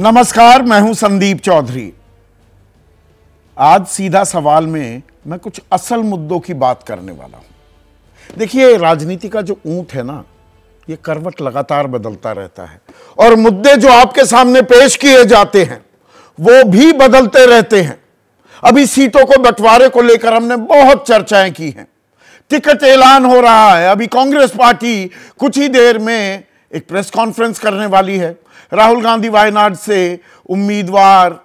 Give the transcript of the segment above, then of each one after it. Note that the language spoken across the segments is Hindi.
नमस्कार मैं हूं संदीप चौधरी आज सीधा सवाल में मैं कुछ असल मुद्दों की बात करने वाला हूं देखिए राजनीति का जो ऊंट है ना ये करवट लगातार बदलता रहता है और मुद्दे जो आपके सामने पेश किए जाते हैं वो भी बदलते रहते हैं अभी सीटों को बंटवारे को लेकर हमने बहुत चर्चाएं की हैं टिकट ऐलान हो रहा है अभी कांग्रेस पार्टी कुछ ही देर में एक प्रेस कॉन्फ्रेंस करने वाली है राहुल गांधी वायनाड से उम्मीदवार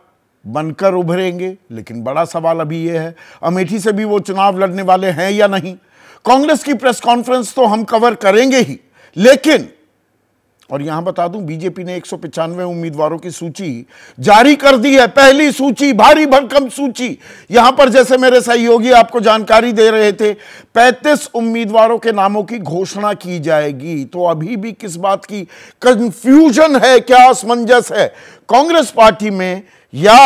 बनकर उभरेंगे लेकिन बड़ा सवाल अभी यह है अमेठी से भी वो चुनाव लड़ने वाले हैं या नहीं कांग्रेस की प्रेस कॉन्फ्रेंस तो हम कवर करेंगे ही लेकिन और यहां बता दूं बीजेपी ने एक उम्मीदवारों की सूची जारी कर दी है पहली सूची भारी भरकम सूची यहां पर जैसे मेरे सहयोगी आपको जानकारी दे रहे थे 35 उम्मीदवारों के नामों की घोषणा की जाएगी तो अभी भी किस बात की कंफ्यूजन है क्या असमंजस है कांग्रेस पार्टी में या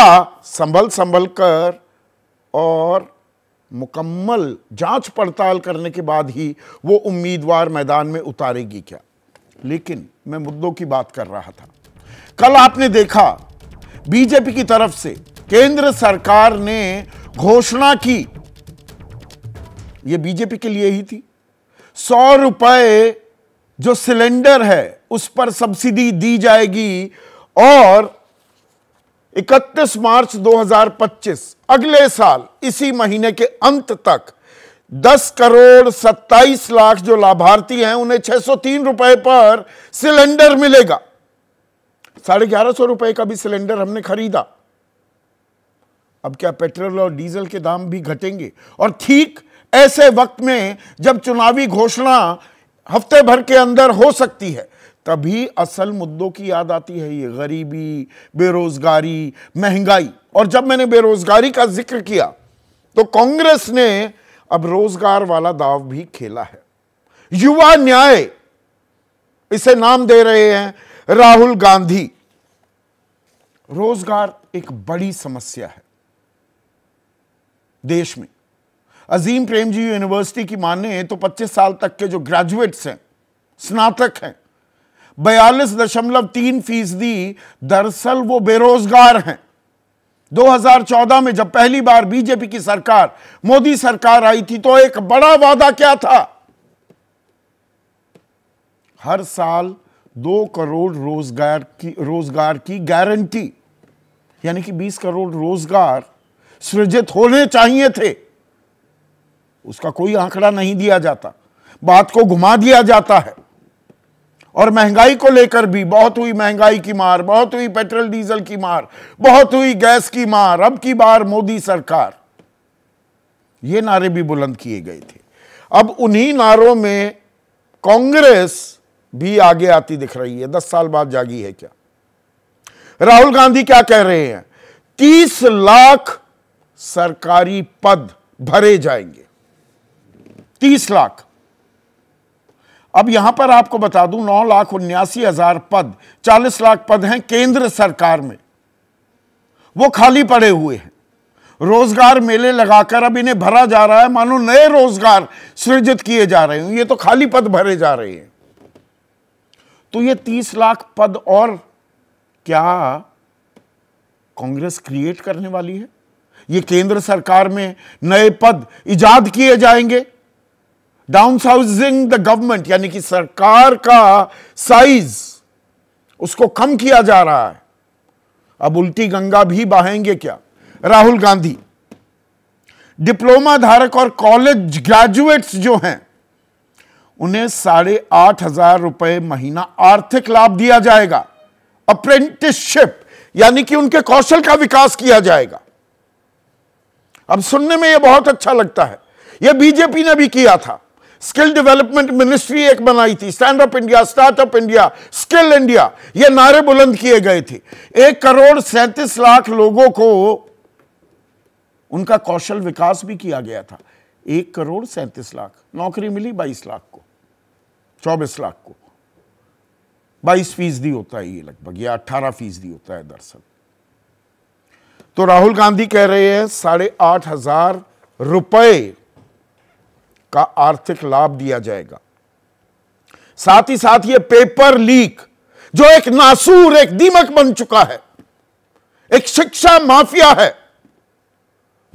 संभल संभल कर और मुकम्मल जांच पड़ताल करने के बाद ही वो उम्मीदवार मैदान में उतारेगी क्या लेकिन मैं मुद्दों की बात कर रहा था कल आपने देखा बीजेपी की तरफ से केंद्र सरकार ने घोषणा की यह बीजेपी के लिए ही थी सौ रुपए जो सिलेंडर है उस पर सब्सिडी दी जाएगी और 31 मार्च 2025 अगले साल इसी महीने के अंत तक दस करोड़ सत्ताईस लाख जो लाभार्थी हैं उन्हें छह सौ तीन रुपए पर सिलेंडर मिलेगा साढ़े ग्यारह सौ रुपए का भी सिलेंडर हमने खरीदा अब क्या पेट्रोल और डीजल के दाम भी घटेंगे और ठीक ऐसे वक्त में जब चुनावी घोषणा हफ्ते भर के अंदर हो सकती है तभी असल मुद्दों की याद आती है ये गरीबी बेरोजगारी महंगाई और जब मैंने बेरोजगारी का जिक्र किया तो कांग्रेस ने अब रोजगार वाला दाव भी खेला है युवा न्याय इसे नाम दे रहे हैं राहुल गांधी रोजगार एक बड़ी समस्या है देश में अजीम प्रेमजी यूनिवर्सिटी की माने तो 25 साल तक के जो ग्रेजुएट्स हैं स्नातक हैं बयालीस दशमलव तीन फीसदी दरअसल वो बेरोजगार हैं 2014 में जब पहली बार बीजेपी की सरकार मोदी सरकार आई थी तो एक बड़ा वादा क्या था हर साल दो करोड़ रोजगार की रोजगार की गारंटी यानी कि 20 करोड़ रोजगार सृजित होने चाहिए थे उसका कोई आंकड़ा नहीं दिया जाता बात को घुमा दिया जाता है और महंगाई को लेकर भी बहुत हुई महंगाई की मार बहुत हुई पेट्रोल डीजल की मार बहुत हुई गैस की मार अब की बार मोदी सरकार ये नारे भी बुलंद किए गए थे अब उन्हीं नारों में कांग्रेस भी आगे आती दिख रही है दस साल बाद जागी है क्या राहुल गांधी क्या कह रहे हैं तीस लाख सरकारी पद भरे जाएंगे तीस लाख अब यहां पर आपको बता दूं नौ लाख उन्यासी हजार पद चालीस लाख पद हैं केंद्र सरकार में वो खाली पड़े हुए हैं रोजगार मेले लगाकर अब इन्हें भरा जा रहा है मानो नए रोजगार सृजित किए जा रहे हैं ये तो खाली पद भरे जा रहे हैं तो ये तीस लाख पद और क्या कांग्रेस क्रिएट करने वाली है ये केंद्र सरकार में नए पद इजाद किए जाएंगे डाउन साउजिंग द गवर्नमेंट यानी कि सरकार का साइज उसको कम किया जा रहा है अब उल्टी गंगा भी बहाएंगे क्या राहुल गांधी डिप्लोमा धारक और कॉलेज ग्रेजुएट्स जो हैं उन्हें साढ़े आठ हजार रुपए महीना आर्थिक लाभ दिया जाएगा अप्रेंटिसशिप यानी कि उनके कौशल का विकास किया जाएगा अब सुनने में यह बहुत अच्छा लगता है यह बीजेपी ने भी किया था स्किल डेवलपमेंट मिनिस्ट्री एक बनाई थी stand up India startup India skill India ये नारे बुलंद किए गए थे एक करोड़ सैंतीस लाख लोगों को उनका कौशल विकास भी किया गया था एक करोड़ सैंतीस लाख नौकरी मिली बाईस लाख को चौबीस लाख को बाईस फीसदी होता है ये लगभग या अट्ठारह फीसदी होता है दरअसल तो राहुल गांधी कह रहे हैं साढ़े आठ हजार रुपये का आर्थिक लाभ दिया जाएगा साथ ही साथ ये पेपर लीक जो एक नासूर एक दीमक बन चुका है एक शिक्षा माफिया है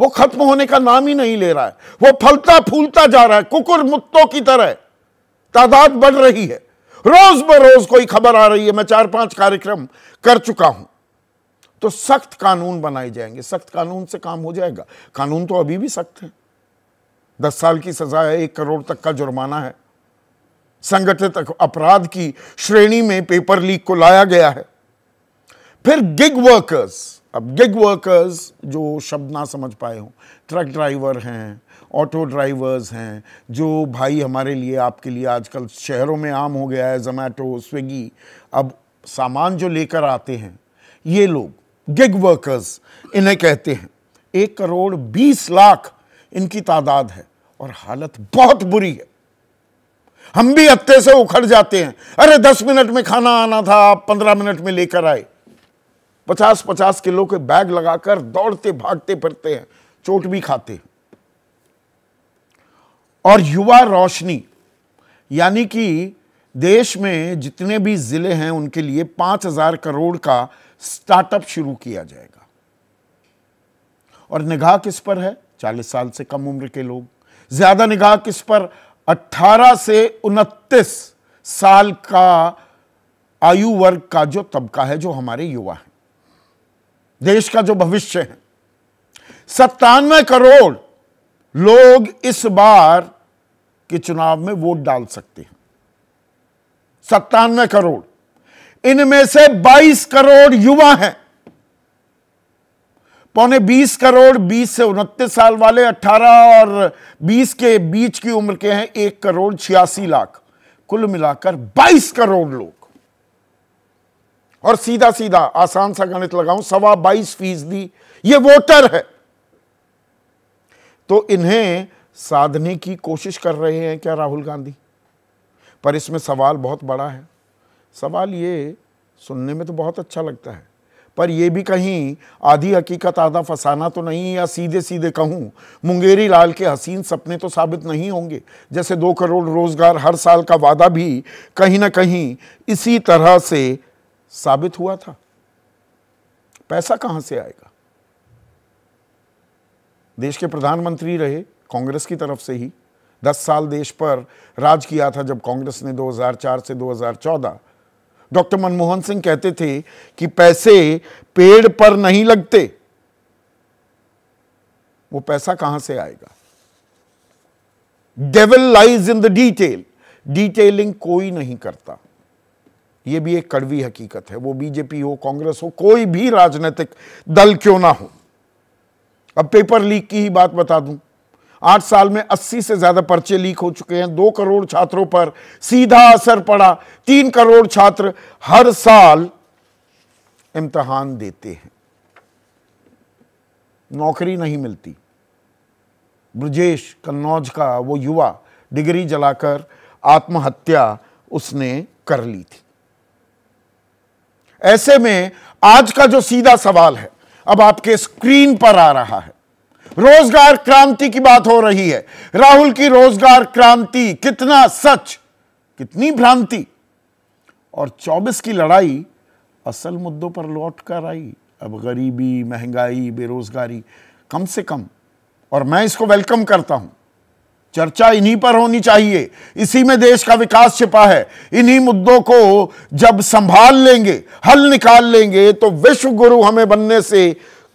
वो खत्म होने का नाम ही नहीं ले रहा है वो फलता फूलता जा रहा है कुकुर मुत्तों की तरह तादाद बढ़ रही है रोज बरोज कोई खबर आ रही है मैं चार पांच कार्यक्रम कर चुका हूं तो सख्त कानून बनाए जाएंगे सख्त कानून से काम हो जाएगा कानून तो अभी भी सख्त है दस साल की सजा है एक करोड़ तक का जुर्माना है संगठित अपराध की श्रेणी में पेपर लीक को लाया गया है फिर गिग वर्कर्स अब गिग वर्कर्स जो शब्द ना समझ पाए हों ट्रक ड्राइवर हैं ऑटो ड्राइवर्स हैं जो भाई हमारे लिए आपके लिए आजकल शहरों में आम हो गया है जोमेटो स्विगी अब सामान जो लेकर आते हैं ये लोग गिग वर्कर्स इन्हें कहते हैं एक करोड़ बीस लाख इनकी तादाद है और हालत बहुत बुरी है हम भी हत्ते से उखड़ जाते हैं अरे दस मिनट में खाना आना था आप पंद्रह मिनट में लेकर आए पचास पचास किलो के बैग लगाकर दौड़ते भागते फिरते हैं चोट भी खाते हैं और युवा रोशनी यानी कि देश में जितने भी ज़िले हैं उनके लिए पांच हज़ार करोड़ का स्टार्टअप शुरू किया जाएगा और निगाह किस पर है 40 साल से कम उम्र के लोग ज़्यादा निगाह किस पर 18 से उनतीस साल का आयु वर्ग का जो तबका है जो हमारे युवा हैं देश का जो भविष्य है सत्तानवे करोड़ लोग इस बार के चुनाव में वोट डाल सकते हैं सत्तानवे करोड़ इनमें से 22 करोड़ युवा हैं पौने 20 करोड़ 20 से उनतीस साल वाले 18 और 20 के बीच की उम्र के हैं एक करोड़ छियासी लाख कुल मिलाकर 22 करोड़ लोग और सीधा सीधा आसान सा गणित लगाऊं सवा बाईस फीसदी ये वोटर है तो इन्हें साधने की कोशिश कर रहे हैं क्या राहुल गांधी पर इसमें सवाल बहुत बड़ा है सवाल ये सुनने में तो बहुत अच्छा लगता है पर यह भी कहीं आधी हकीकत आधा फसाना तो नहीं या सीधे सीधे कहूँ मुंगेरी लाल के हसीन सपने तो साबित नहीं होंगे जैसे दो करोड़ रोज़गार हर साल का वादा भी कहीं ना कहीं इसी तरह से साबित हुआ था पैसा कहाँ से आएगा देश के प्रधानमंत्री रहे कांग्रेस की तरफ से ही दस साल देश पर राज किया था जब कांग्रेस ने 2004 से 2014 डॉक्टर मनमोहन सिंह कहते थे कि पैसे पेड़ पर नहीं लगते वो पैसा कहां से आएगा devil lies in the detail detailing कोई नहीं करता ये भी एक कड़वी हकीकत है वो बीजेपी हो कांग्रेस हो कोई भी राजनीतिक दल क्यों ना हो अब पेपर लीक की ही बात बता दूं आठ साल में अस्सी से ज़्यादा पर्चे लीक हो चुके हैं दो करोड़ छात्रों पर सीधा असर पड़ा तीन करोड़ छात्र हर साल इम्तहान देते हैं नौकरी नहीं मिलती ब्रजेश कन्नौज का वो युवा डिग्री जलाकर आत्महत्या उसने कर ली थी ऐसे में आज का जो सीधा सवाल है अब आपके स्क्रीन पर आ रहा है रोजगार क्रांति की बात हो रही है राहुल की रोजगार क्रांति कितना सच कितनी भ्रांति और 24 की लड़ाई असल मुद्दों पर लौट कर आई अब गरीबी महंगाई बेरोजगारी कम से कम और मैं इसको वेलकम करता हूं चर्चा इन्हीं पर होनी चाहिए इसी में देश का विकास छिपा है इन्हीं मुद्दों को जब संभाल लेंगे हल निकाल लेंगे तो विश्व गुरु हमें बनने से